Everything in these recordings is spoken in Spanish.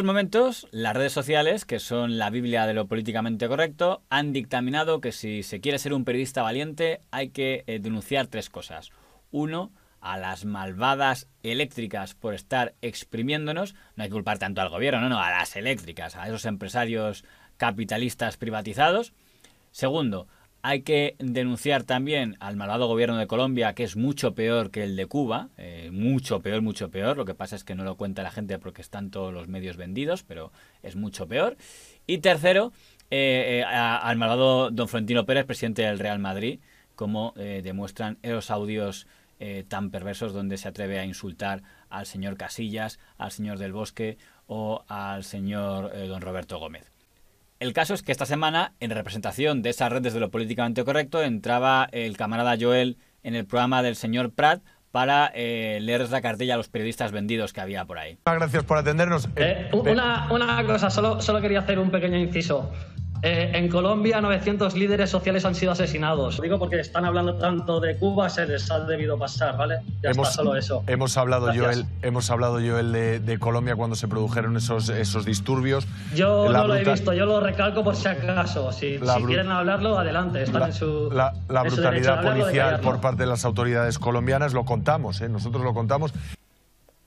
estos momentos, las redes sociales, que son la Biblia de lo políticamente correcto, han dictaminado que si se quiere ser un periodista valiente hay que eh, denunciar tres cosas. Uno, a las malvadas eléctricas por estar exprimiéndonos. No hay que culpar tanto al gobierno, no, no, a las eléctricas, a esos empresarios capitalistas privatizados. Segundo, hay que denunciar también al malvado gobierno de Colombia, que es mucho peor que el de Cuba, eh, mucho peor, mucho peor. Lo que pasa es que no lo cuenta la gente porque están todos los medios vendidos, pero es mucho peor. Y tercero, eh, eh, al malvado don Florentino Pérez, presidente del Real Madrid, como demuestran esos audios tan perversos donde se atreve a insultar al señor Casillas, al señor del Bosque o al señor don Roberto Gómez. El caso es que esta semana, en representación de esas redes de lo políticamente correcto, entraba el camarada Joel en el programa del señor Pratt para leer eh, leerles la cartilla a los periodistas vendidos que había por ahí. Gracias por atendernos. Eh, una, cosa, solo quería hacer un pequeño inciso. Eh, en Colombia 900 líderes sociales han sido asesinados. Lo digo porque están hablando tanto de Cuba, se les ha debido pasar, ¿vale? Ya hemos, está solo eso. Hemos hablado, yo Joel, hemos hablado de, de, Colombia cuando se produjeron esos, esos disturbios. Yo no lo he visto, yo lo recalco por si acaso. Si, quieren hablarlo, adelante. la, brutalidad policial por parte de las autoridades colombianas lo contamos, ¿eh? nosotros lo contamos.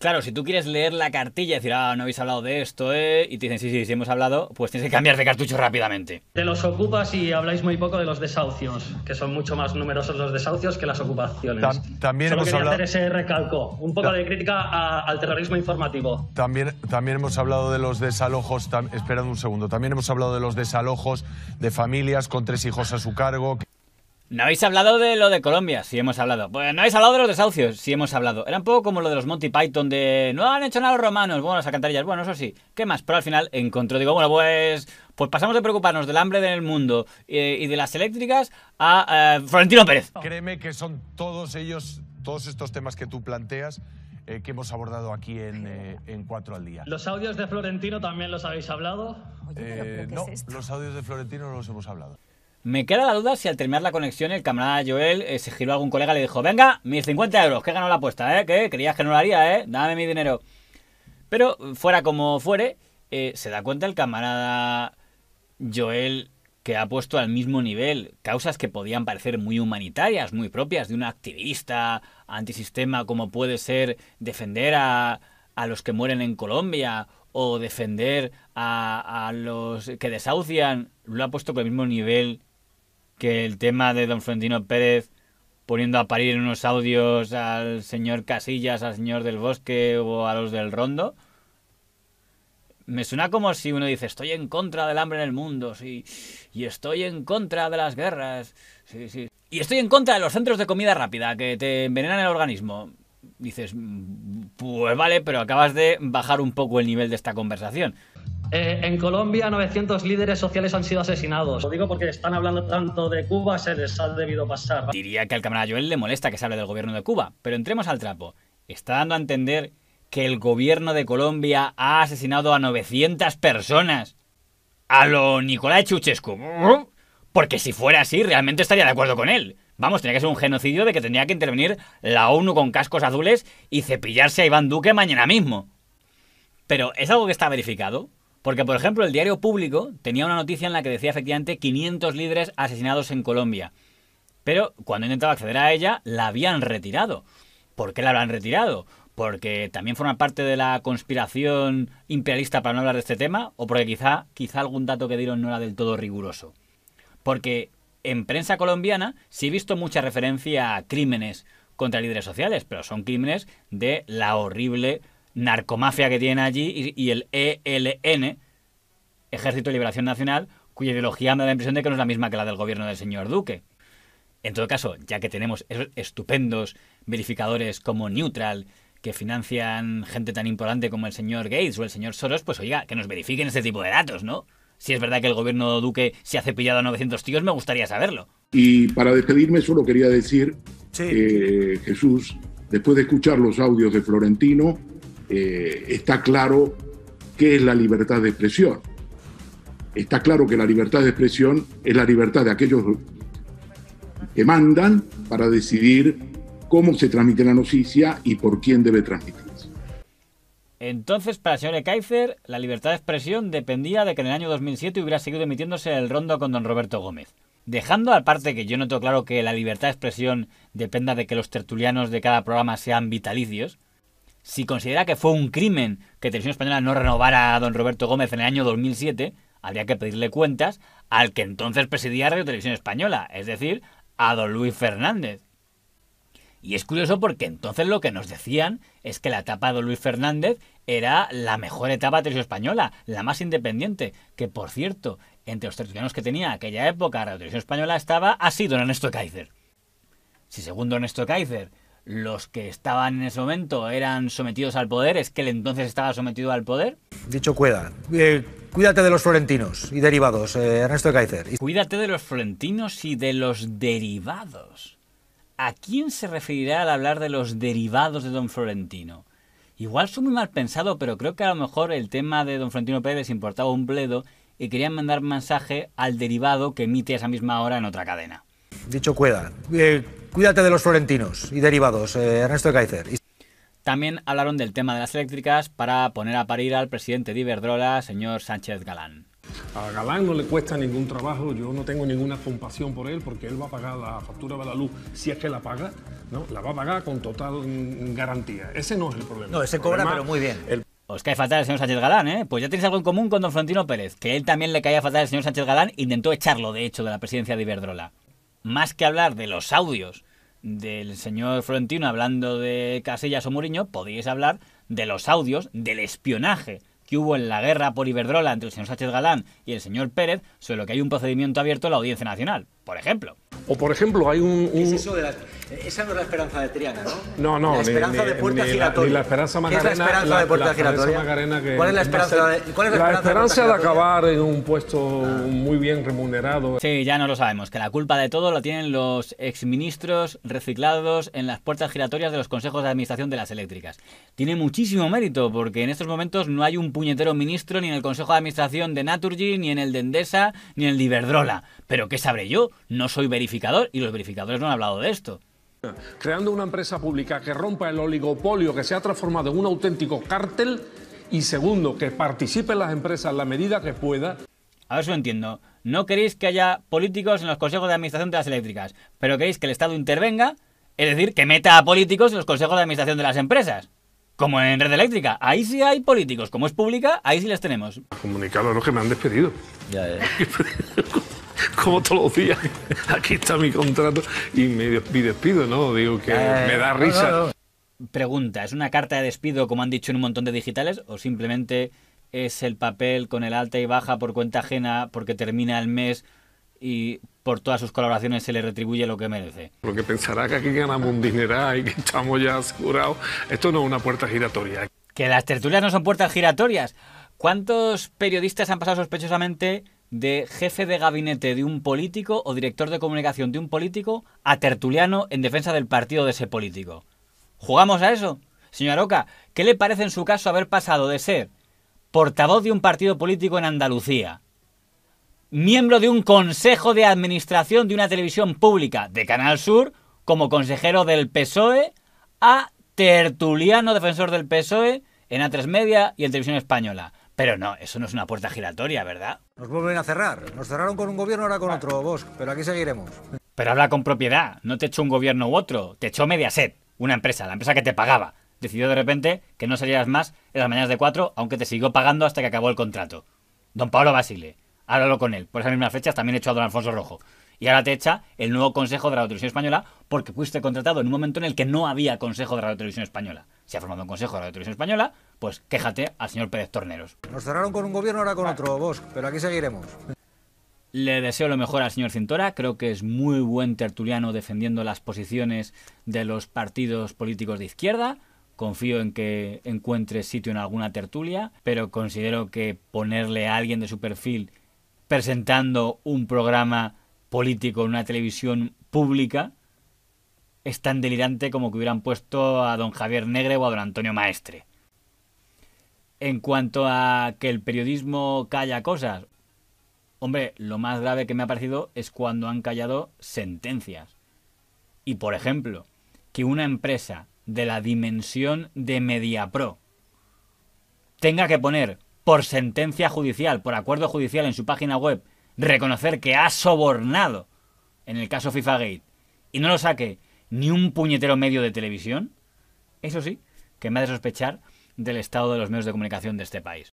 Claro, si tú quieres leer la cartilla y decir, ah, no habéis hablado de esto, eh", Y te dicen, sí, sí, sí hemos hablado, pues tienes que cambiar de cartucho rápidamente. Te los ocupas y habláis muy poco de los desahucios, que son mucho más numerosos los desahucios que las ocupaciones. también hemos hablado... hacer ese recalco, un poco de crítica al terrorismo informativo. También, también hemos hablado de los desalojos, esperad un segundo, también hemos hablado de los desalojos de familias con tres hijos a su cargo. No habéis hablado de lo de Colombia, sí hemos hablado. Pues no habéis hablado de los desahucios, sí hemos hablado. Era un poco como lo de los Monty Python de no han hecho nada los romanos, bueno, las alcantarillas, bueno, eso sí. ¿Qué más? Pero al final encontró, digo, bueno, pues pues pasamos de preocuparnos del hambre del mundo eh, y de las eléctricas a eh, Florentino Pérez. Créeme que son todos ellos, todos estos temas que tú planteas, eh, que hemos abordado aquí en, Cuatro al Día. ¿Los audios de Florentino también los habéis hablado? no, los audios de Florentino no los hemos hablado. Me queda la duda si al terminar la conexión el camarada Joel eh, se giró a algún colega y le dijo, venga, mis 50 euros, que ganó la apuesta, ¿eh? Que creías que no lo haría, ¿eh? Dame mi dinero. Pero eh, fuera como fuere, eh, se da cuenta el camarada Joel que ha puesto al mismo nivel causas que podían parecer muy humanitarias, muy propias de un activista antisistema como puede ser defender a, a los que mueren en Colombia o defender a, a los que desahucian, lo ha puesto con el mismo nivel que el tema de don Florentino Pérez poniendo a parir unos audios al señor Casillas, al señor del Bosque o a los del Rondo. Me suena como si uno dice, estoy en contra del hambre en el mundo, sí, y estoy en contra de las guerras, sí, sí. Y estoy en contra de los centros de comida rápida que te envenenan el organismo. Dices, pues vale, pero acabas de bajar un poco el nivel de esta conversación. Eh, en Colombia 900 líderes sociales han sido asesinados. Lo digo porque están hablando tanto de Cuba, se les ha debido pasar. Diría que al camarada Joel le molesta que se hable del gobierno de Cuba, pero entremos al trapo. Está dando a entender que el gobierno de Colombia ha asesinado a 900 personas. A lo Nicolás Chuchescu. Porque si fuera así, realmente estaría de acuerdo con él. Vamos, tenía que ser un genocidio de que tendría que intervenir la ONU con cascos azules y cepillarse a Iván Duque mañana mismo. Pero, ¿es algo que está verificado? Porque, por ejemplo, el diario público tenía una noticia en la que decía efectivamente 500 líderes asesinados en Colombia. Pero cuando intentaba acceder a ella, la habían retirado. ¿Por qué la habrán retirado? ¿Porque también forma parte de la conspiración imperialista para no hablar de este tema? ¿O porque quizá, quizá algún dato que dieron no era del todo riguroso? Porque en prensa colombiana sí he visto mucha referencia a crímenes contra líderes sociales, pero son crímenes de la horrible narcomafia que tienen allí y, el ELN, Ejército de Liberación Nacional, cuya ideología me da la impresión de que no es la misma que la del gobierno del señor Duque. En todo caso, ya que tenemos estupendos verificadores como Neutral, que financian gente tan importante como el señor Gates o el señor Soros, pues oiga, que nos verifiquen este tipo de datos, ¿no? Si es verdad que el gobierno Duque se ha cepillado a 900 tíos, me gustaría saberlo. Y para despedirme solo quería decir, ...que eh, Jesús, después de escuchar los audios de Florentino, eh, está claro qué es la libertad de expresión. Está claro que la libertad de expresión es la libertad de aquellos que mandan para decidir cómo se transmite la noticia y por quién debe transmitirse. Entonces, para el señor Kaiser, la libertad de expresión dependía de que en el año 2007 hubiera seguido emitiéndose el rondo con don Roberto Gómez. Dejando aparte que yo noto claro que la libertad de expresión dependa de que los tertulianos de cada programa sean vitalicios, si considera que fue un crimen que Televisión Española no renovara a don Roberto Gómez en el año 2007, habría que pedirle cuentas al que entonces presidía Radio Televisión Española, es decir, a don Luis Fernández. Y es curioso porque entonces lo que nos decían es que la etapa de don Luis Fernández era la mejor etapa de Televisión Española, la más independiente, que por cierto, entre los tertulianos que tenía aquella época Radio Televisión Española estaba así don Ernesto Kaiser. Si según Ernesto Kaiser los que estaban en ese momento eran sometidos al poder, es que él entonces estaba sometido al poder. Dicho cueda, eh, cuídate de los florentinos y derivados, eh, Ernesto Kaiser. Cuídate de los florentinos y de los derivados. ¿A quién se referirá al hablar de los derivados de don Florentino? Igual soy muy mal pensado, pero creo que a lo mejor el tema de don Florentino Pérez importaba un pledo y querían mandar mensaje al derivado que emite a esa misma hora en otra cadena. Dicho cueda, eh, cuídate de los florentinos y derivados, eh, Ernesto de Kaiser. También hablaron del tema de las eléctricas para poner a parir al presidente de Iberdrola, señor Sánchez Galán. A Galán no le cuesta ningún trabajo, yo no tengo ninguna compasión por él porque él va a pagar la factura de la luz, si es que la paga, ¿no? La va a pagar con total mm, garantía. Ese no es el problema. No, ese cobra, pero muy bien. Os cae fatal el señor Sánchez Galán, ¿eh? Pues ya tenéis algo en común con don Florentino Pérez, que él también le caía fatal al señor Sánchez Galán, intentó echarlo, de hecho, de la presidencia de Iberdrola más que hablar de los audios del señor Florentino hablando de Casillas o Muriño, podéis hablar de los audios del espionaje que hubo en la guerra por Iberdrola entre el señor Sánchez Galán y el señor Pérez, sobre lo que hay un procedimiento abierto en la Audiencia Nacional, por ejemplo. O por ejemplo, hay un... de la... Eh, esa no es la esperanza de Triana, ¿no? No, no, la esperanza de puerta es la esperanza de puerta giratoria? ¿Cuál es la esperanza, de, ¿cuál es la esperanza, de, acabar en un puesto muy bien remunerado. Sí, ya no lo sabemos, que la culpa de todo la tienen los exministros reciclados en las puertas giratorias de los consejos de administración de las eléctricas. Tiene muchísimo mérito porque en estos momentos no hay un puñetero ministro ni en el consejo de administración de Naturgy, ni en el de Endesa, ni en el de Iberdrola. Pero ¿qué sabré yo? No soy verificador y los verificadores no han hablado de esto creando una empresa pública que rompa el oligopolio que se ha transformado en un auténtico cártel y segundo, que participen las empresas en la medida que pueda. A ver si lo entiendo. No queréis que haya políticos en los consejos de administración de las eléctricas, pero queréis que el Estado intervenga, es decir, que meta a políticos en los consejos de administración de las empresas. Como en red eléctrica, ahí sí hay políticos, como es pública, ahí sí las tenemos. Comunicar a los que me han despedido. Ya, ya. como todos los días. Aquí está mi contrato y me despido, ¿no? Digo que eh, me da risa. Pregunta, ¿es una carta de despido como han dicho en un montón de digitales o simplemente es el papel con el alta y baja por cuenta ajena porque termina el mes y por todas sus colaboraciones se le retribuye lo que merece. Porque pensará que aquí ganamos un dineral y que estamos ya asegurados. Esto no es una puerta giratoria. Que las tertulias no son puertas giratorias. ¿Cuántos periodistas han pasado sospechosamente de jefe de gabinete de un político o director de comunicación de un político a tertuliano en defensa del partido de ese político. ¿Jugamos a eso? Señora Oca, ¿qué le parece en su caso haber pasado de ser portavoz de un partido político en Andalucía, miembro de un consejo de administración de una televisión pública de Canal Sur, como consejero del PSOE, a tertuliano defensor del PSOE en A3 Media y en Televisión Española? Pero no, eso no es una puerta giratoria, ¿verdad? Nos vuelven a cerrar. Nos cerraron con un gobierno, ahora con otro, vos. Pero aquí seguiremos. Pero habla con propiedad. No te echó un gobierno u otro. Te echó Mediaset, una empresa, la empresa que te pagaba. Decidió de repente que no salieras más en las mañanas de cuatro, aunque te siguió pagando hasta que acabó el contrato. Don Pablo Basile. Háblalo con él. Por esas mismas fechas también echó a don Alfonso Rojo. Y ahora te echa el nuevo Consejo de la Televisión Española porque fuiste contratado en un momento en el que no había Consejo de la Televisión Española. Si ha formado un consejo de la televisión española, pues quéjate al señor Pérez Torneros. Nos cerraron con un gobierno, ahora con otro, vos, pero aquí seguiremos. Le deseo lo mejor al señor Cintora, creo que es muy buen tertuliano defendiendo las posiciones de los partidos políticos de izquierda. Confío en que encuentre sitio en alguna tertulia, pero considero que ponerle a alguien de su perfil presentando un programa político en una televisión pública es tan delirante como que hubieran puesto a don Javier Negre o a don Antonio Maestre. En cuanto a que el periodismo calla cosas, hombre, lo más grave que me ha parecido es cuando han callado sentencias. Y por ejemplo, que una empresa de la dimensión de MediaPro tenga que poner por sentencia judicial, por acuerdo judicial en su página web, reconocer que ha sobornado en el caso FIFA Gate y no lo saque ni un puñetero medio de televisión, eso sí, que me ha de sospechar del estado de los medios de comunicación de este país.